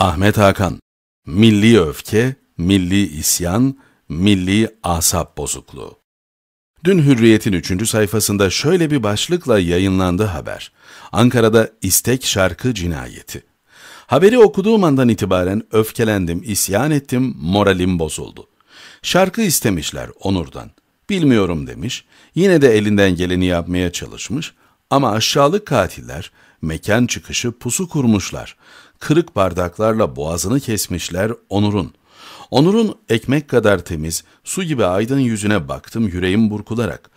Ahmet Hakan, milli öfke, milli isyan, milli asap bozukluğu. Dün Hürriyet'in 3. sayfasında şöyle bir başlıkla yayınlandı haber. Ankara'da istek şarkı cinayeti. Haberi okuduğum andan itibaren öfkelendim, isyan ettim, moralim bozuldu. Şarkı istemişler Onur'dan. Bilmiyorum demiş, yine de elinden geleni yapmaya çalışmış ama aşağılık katiller mekan çıkışı pusu kurmuşlar kırık bardaklarla boğazını kesmişler Onur'un. Onur'un ekmek kadar temiz, su gibi aydın yüzüne baktım yüreğim burkularak.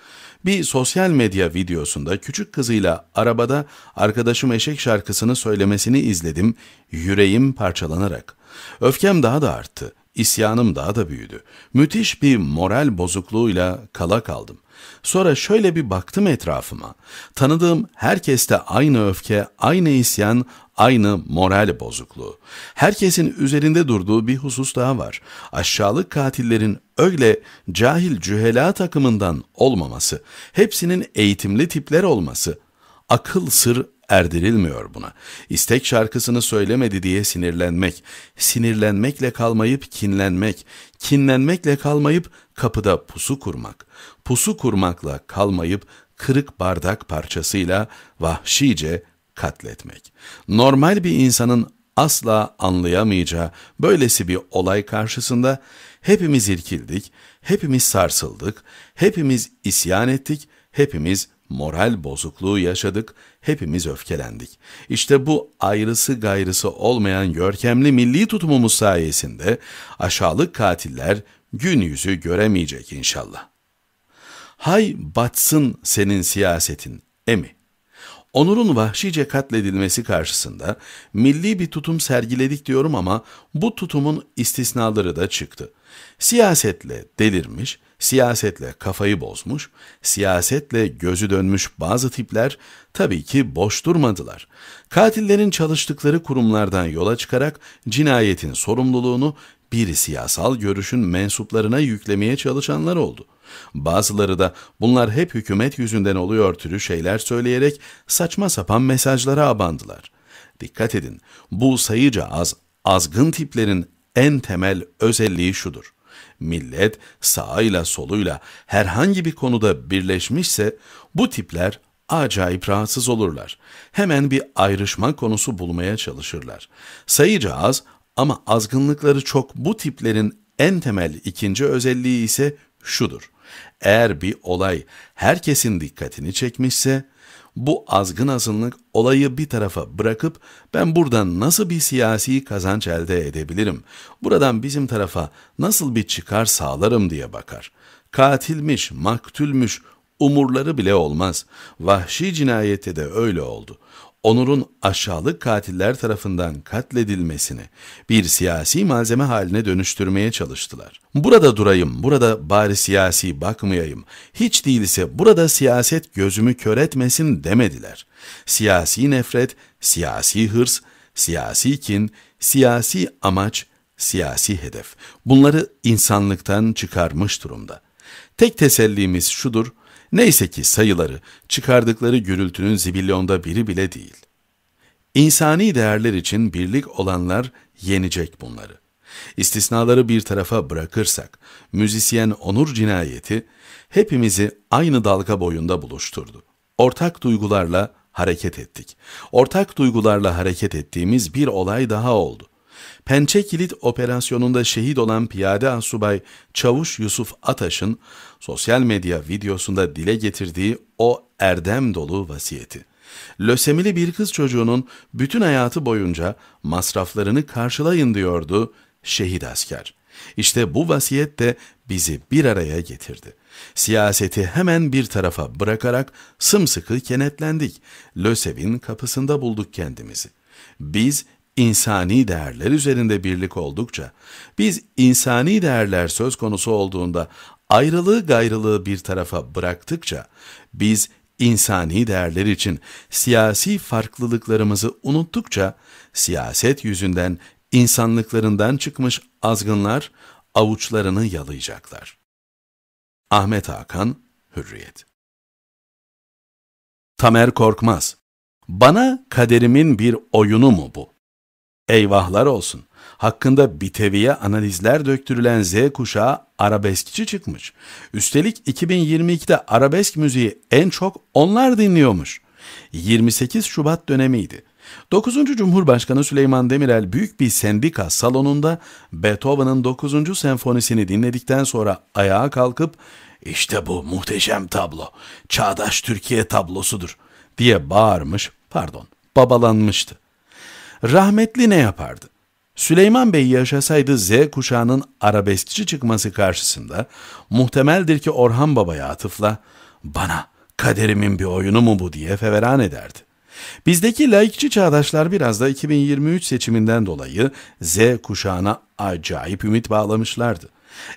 Bir sosyal medya videosunda küçük kızıyla arabada arkadaşım eşek şarkısını söylemesini izledim, yüreğim parçalanarak. Öfkem daha da arttı. İsyanım daha da büyüdü. Müthiş bir moral bozukluğuyla kala kaldım. Sonra şöyle bir baktım etrafıma. Tanıdığım herkeste aynı öfke, aynı isyan, aynı moral bozukluğu. Herkesin üzerinde durduğu bir husus daha var. Aşağılık katillerin öyle cahil cühela takımından olmaması, hepsinin eğitimli tipler olması, Akıl sır erdirilmiyor buna. İstek şarkısını söylemedi diye sinirlenmek, sinirlenmekle kalmayıp kinlenmek, kinlenmekle kalmayıp kapıda pusu kurmak, pusu kurmakla kalmayıp kırık bardak parçasıyla vahşice katletmek. Normal bir insanın asla anlayamayacağı böylesi bir olay karşısında hepimiz irkildik, hepimiz sarsıldık, hepimiz isyan ettik, hepimiz moral bozukluğu yaşadık, hepimiz öfkelendik. İşte bu ayrısı gayrısı olmayan görkemli milli tutumumuz sayesinde aşağılık katiller gün yüzü göremeyecek inşallah. Hay batsın senin siyasetin, emi. Onur'un vahşice katledilmesi karşısında milli bir tutum sergiledik diyorum ama bu tutumun istisnaları da çıktı. Siyasetle delirmiş, siyasetle kafayı bozmuş, siyasetle gözü dönmüş bazı tipler tabii ki boş durmadılar. Katillerin çalıştıkları kurumlardan yola çıkarak cinayetin sorumluluğunu biri siyasal görüşün mensuplarına yüklemeye çalışanlar oldu. Bazıları da bunlar hep hükümet yüzünden oluyor türü şeyler söyleyerek saçma sapan mesajlara abandılar. Dikkat edin, bu sayıca az, azgın tiplerin en temel özelliği şudur. Millet sağıyla soluyla herhangi bir konuda birleşmişse bu tipler acayip rahatsız olurlar. Hemen bir ayrışma konusu bulmaya çalışırlar. Sayıca az ama azgınlıkları çok bu tiplerin en temel ikinci özelliği ise şudur. Eğer bir olay herkesin dikkatini çekmişse, bu azgın azınlık olayı bir tarafa bırakıp ben buradan nasıl bir siyasi kazanç elde edebilirim, buradan bizim tarafa nasıl bir çıkar sağlarım diye bakar. Katilmiş, maktülmüş, umurları bile olmaz. Vahşi cinayette de öyle oldu. Onur'un aşağılık katiller tarafından katledilmesini bir siyasi malzeme haline dönüştürmeye çalıştılar. Burada durayım, burada bari siyasi bakmayayım, hiç değilse burada siyaset gözümü kör etmesin demediler. Siyasi nefret, siyasi hırs, siyasi kin, siyasi amaç, siyasi hedef. Bunları insanlıktan çıkarmış durumda. Tek tesellimiz şudur, Neyse ki sayıları çıkardıkları gürültünün zibilyonda biri bile değil. İnsani değerler için birlik olanlar yenecek bunları. İstisnaları bir tarafa bırakırsak, müzisyen onur cinayeti hepimizi aynı dalga boyunda buluşturdu. Ortak duygularla hareket ettik. Ortak duygularla hareket ettiğimiz bir olay daha oldu. Pençe Kilit operasyonunda şehit olan piyade asubay Çavuş Yusuf Ataş'ın sosyal medya videosunda dile getirdiği o erdem dolu vasiyeti. Lösemili bir kız çocuğunun bütün hayatı boyunca masraflarını karşılayın diyordu şehit asker. İşte bu vasiyet de bizi bir araya getirdi. Siyaseti hemen bir tarafa bırakarak sımsıkı kenetlendik. LÖSEV'in kapısında bulduk kendimizi. Biz insani değerler üzerinde birlik oldukça, biz insani değerler söz konusu olduğunda ayrılığı gayrılığı bir tarafa bıraktıkça, biz insani değerler için siyasi farklılıklarımızı unuttukça, siyaset yüzünden insanlıklarından çıkmış azgınlar avuçlarını yalayacaklar. Ahmet Hakan, Hürriyet Tamer Korkmaz, bana kaderimin bir oyunu mu bu? Eyvahlar olsun. Hakkında biteviye analizler döktürülen Z kuşağı arabeskçi çıkmış. Üstelik 2022'de arabesk müziği en çok onlar dinliyormuş. 28 Şubat dönemiydi. 9. Cumhurbaşkanı Süleyman Demirel büyük bir sendika salonunda Beethoven'ın 9. senfonisini dinledikten sonra ayağa kalkıp işte bu muhteşem tablo, çağdaş Türkiye tablosudur diye bağırmış, pardon, babalanmıştı. Rahmetli ne yapardı? Süleyman Bey yaşasaydı Z kuşağının arabeskçi çıkması karşısında muhtemeldir ki Orhan Baba'ya atıfla bana kaderimin bir oyunu mu bu diye feveran ederdi. Bizdeki laikçi çağdaşlar biraz da 2023 seçiminden dolayı Z kuşağına acayip ümit bağlamışlardı.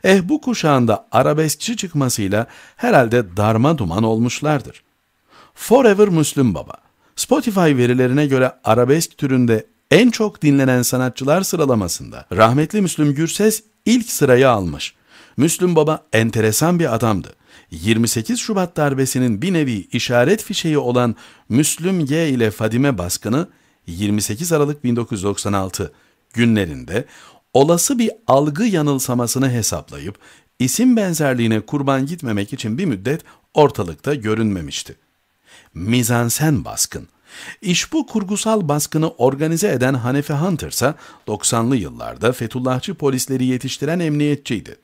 Eh bu kuşağında arabeskçi çıkmasıyla herhalde darma duman olmuşlardır. Forever Müslüm Baba Spotify verilerine göre arabesk türünde en çok dinlenen sanatçılar sıralamasında rahmetli Müslüm Gürses ilk sırayı almış. Müslüm Baba enteresan bir adamdı. 28 Şubat darbesinin bir nevi işaret fişeği olan Müslüm Y ile Fadime baskını 28 Aralık 1996 günlerinde olası bir algı yanılsamasını hesaplayıp isim benzerliğine kurban gitmemek için bir müddet ortalıkta görünmemişti. Mizansen baskın İşbu kurgusal baskını organize eden Hanefi Hunter ise 90'lı yıllarda Fethullahçı polisleri yetiştiren emniyetçiydi.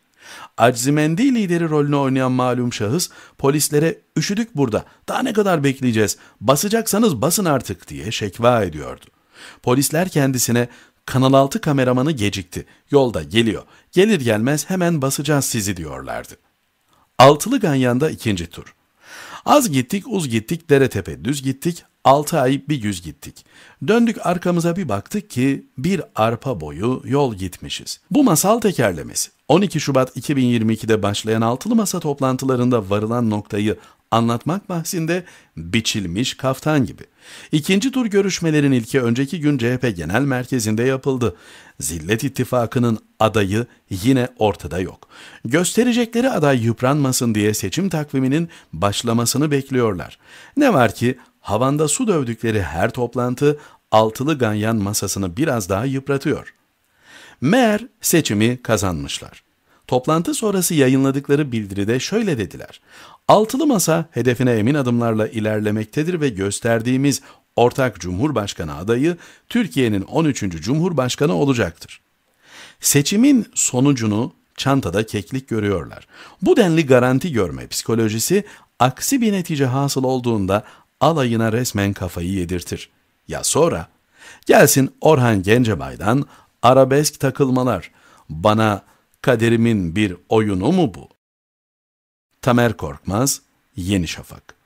Aczimendi lideri rolünü oynayan malum şahıs polislere üşüdük burada daha ne kadar bekleyeceğiz basacaksanız basın artık diye şekva ediyordu. Polisler kendisine kanal altı kameramanı gecikti yolda geliyor gelir gelmez hemen basacağız sizi diyorlardı. Altılı Ganyan'da ikinci tur. Az gittik, uz gittik, dere tepe düz gittik, altı ay bir yüz gittik. Döndük arkamıza bir baktık ki bir arpa boyu yol gitmişiz. Bu masal tekerlemesi. 12 Şubat 2022'de başlayan altılı masa toplantılarında varılan noktayı Anlatmak bahsinde biçilmiş kaftan gibi. İkinci tur görüşmelerin ilki önceki gün CHP Genel Merkezi'nde yapıldı. Zillet İttifakı'nın adayı yine ortada yok. Gösterecekleri aday yıpranmasın diye seçim takviminin başlamasını bekliyorlar. Ne var ki havanda su dövdükleri her toplantı altılı ganyan masasını biraz daha yıpratıyor. Meğer seçimi kazanmışlar. Toplantı sonrası yayınladıkları bildiride şöyle dediler. Altılı Masa hedefine emin adımlarla ilerlemektedir ve gösterdiğimiz ortak Cumhurbaşkanı adayı Türkiye'nin 13. Cumhurbaşkanı olacaktır. Seçimin sonucunu çantada keklik görüyorlar. Bu denli garanti görme psikolojisi aksi bir netice hasıl olduğunda alayına resmen kafayı yedirtir. Ya sonra? Gelsin Orhan Gencebay'dan arabesk takılmalar, bana kaderimin bir oyunu mu bu? Tamer Korkmaz, Yeni Şafak